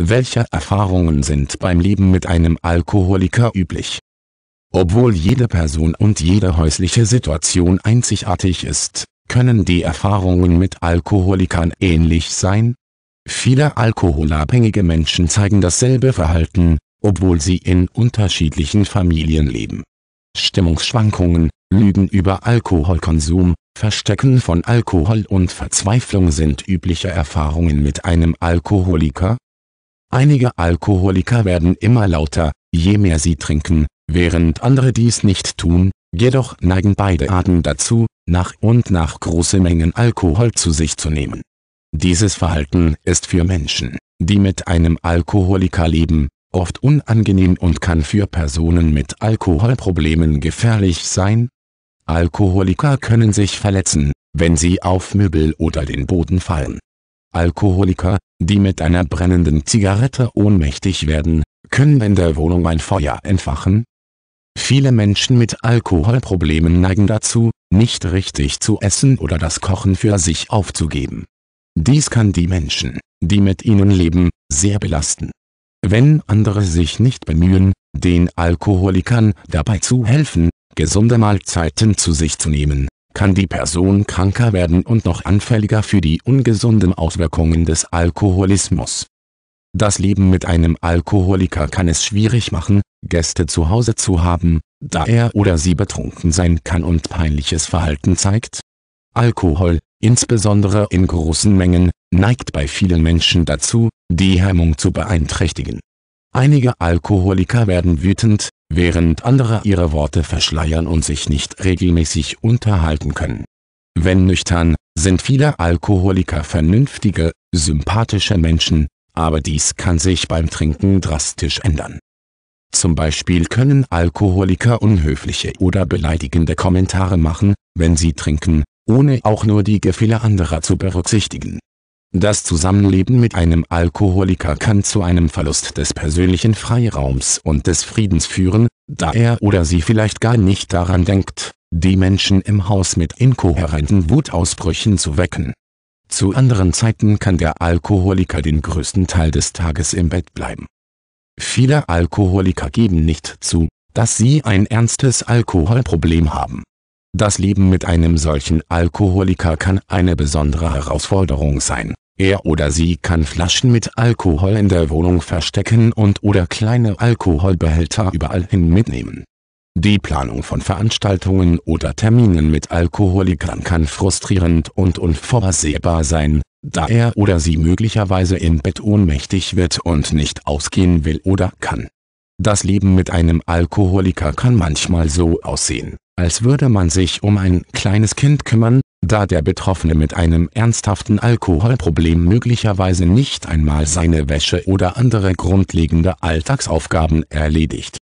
Welche Erfahrungen sind beim Leben mit einem Alkoholiker üblich? Obwohl jede Person und jede häusliche Situation einzigartig ist, können die Erfahrungen mit Alkoholikern ähnlich sein? Viele alkoholabhängige Menschen zeigen dasselbe Verhalten, obwohl sie in unterschiedlichen Familien leben. Stimmungsschwankungen, Lügen über Alkoholkonsum, Verstecken von Alkohol und Verzweiflung sind übliche Erfahrungen mit einem Alkoholiker Einige Alkoholiker werden immer lauter, je mehr sie trinken, während andere dies nicht tun, jedoch neigen beide Arten dazu, nach und nach große Mengen Alkohol zu sich zu nehmen. Dieses Verhalten ist für Menschen, die mit einem Alkoholiker leben, oft unangenehm und kann für Personen mit Alkoholproblemen gefährlich sein. Alkoholiker können sich verletzen, wenn sie auf Möbel oder den Boden fallen. Alkoholiker, die mit einer brennenden Zigarette ohnmächtig werden, können in der Wohnung ein Feuer entfachen? Viele Menschen mit Alkoholproblemen neigen dazu, nicht richtig zu essen oder das Kochen für sich aufzugeben. Dies kann die Menschen, die mit ihnen leben, sehr belasten. Wenn andere sich nicht bemühen, den Alkoholikern dabei zu helfen, gesunde Mahlzeiten zu sich zu nehmen, kann die Person kranker werden und noch anfälliger für die ungesunden Auswirkungen des Alkoholismus. Das Leben mit einem Alkoholiker kann es schwierig machen, Gäste zu Hause zu haben, da er oder sie betrunken sein kann und peinliches Verhalten zeigt. Alkohol, insbesondere in großen Mengen, neigt bei vielen Menschen dazu, die Hemmung zu beeinträchtigen. Einige Alkoholiker werden wütend, während andere ihre Worte verschleiern und sich nicht regelmäßig unterhalten können. Wenn nüchtern, sind viele Alkoholiker vernünftige, sympathische Menschen, aber dies kann sich beim Trinken drastisch ändern. Zum Beispiel können Alkoholiker unhöfliche oder beleidigende Kommentare machen, wenn sie trinken, ohne auch nur die Gefühle anderer zu berücksichtigen. Das Zusammenleben mit einem Alkoholiker kann zu einem Verlust des persönlichen Freiraums und des Friedens führen, da er oder sie vielleicht gar nicht daran denkt, die Menschen im Haus mit inkohärenten Wutausbrüchen zu wecken. Zu anderen Zeiten kann der Alkoholiker den größten Teil des Tages im Bett bleiben. Viele Alkoholiker geben nicht zu, dass sie ein ernstes Alkoholproblem haben das Leben mit einem solchen Alkoholiker kann eine besondere Herausforderung sein. Er oder sie kann Flaschen mit Alkohol in der Wohnung verstecken und oder kleine Alkoholbehälter überall hin mitnehmen. Die Planung von Veranstaltungen oder Terminen mit Alkoholikern kann frustrierend und unvorhersehbar sein, da er oder sie möglicherweise im Bett ohnmächtig wird und nicht ausgehen will oder kann. Das Leben mit einem Alkoholiker kann manchmal so aussehen als würde man sich um ein kleines Kind kümmern, da der Betroffene mit einem ernsthaften Alkoholproblem möglicherweise nicht einmal seine Wäsche oder andere grundlegende Alltagsaufgaben erledigt